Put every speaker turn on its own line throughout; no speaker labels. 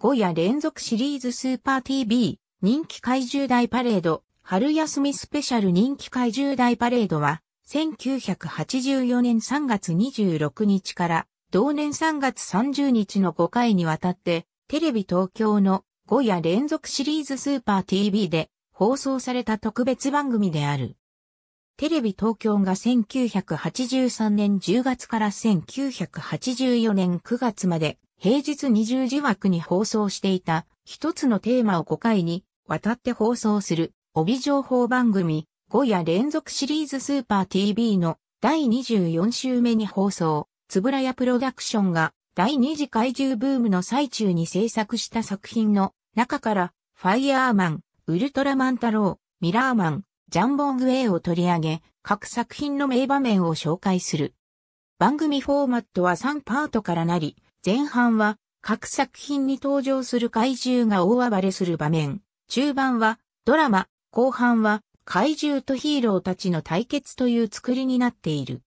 5夜連続シリーズスーパー TV 人気怪獣大パレード春休みスペシャル人気
怪獣大パレードは1984年3月26日から同年3月30日の5回にわたってテレビ東京の5夜連続シリーズスーパー TV で放送された特別番組である。テレビ東京が1983年10月から1984年9月まで平日20時枠に放送していた一つのテーマを5回に渡って放送する帯情報番組5夜連続シリーズスーパー TV の第24週目に放送、つぶらやプロダクションが第2次怪獣ブームの最中に制作した作品の中からファイアーマン、ウルトラマン太郎、ミラーマン、ジャンボングエーを取り上げ、各作品の名場面を紹介する。番組フォーマットは3パートからなり、前半は各作品に登場する怪獣が大暴れする場面。中盤はドラマ、後半は怪獣とヒーロ
ーたちの対決という作りになっている。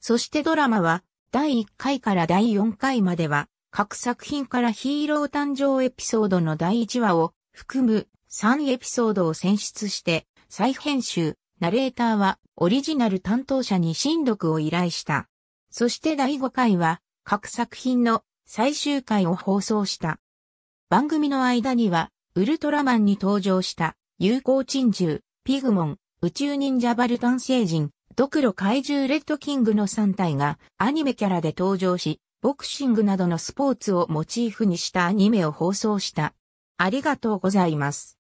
そしてドラマは第1回から第4回ま
では各作品からヒーロー誕生エピソードの第1話を含む3エピソードを選出して再編集、ナレーターはオリジナル担当者に新読を依頼した。そして第5回は各作品の最終回を放送した。番組の間にはウルトラマンに登場した有効珍獣、ピグモン、宇宙忍者バルタン星人、ドクロ怪獣レッドキングの3体がアニメキャラで登場し、ボクシングな
どのスポーツをモチーフにしたアニメを放送した。ありがとうございます。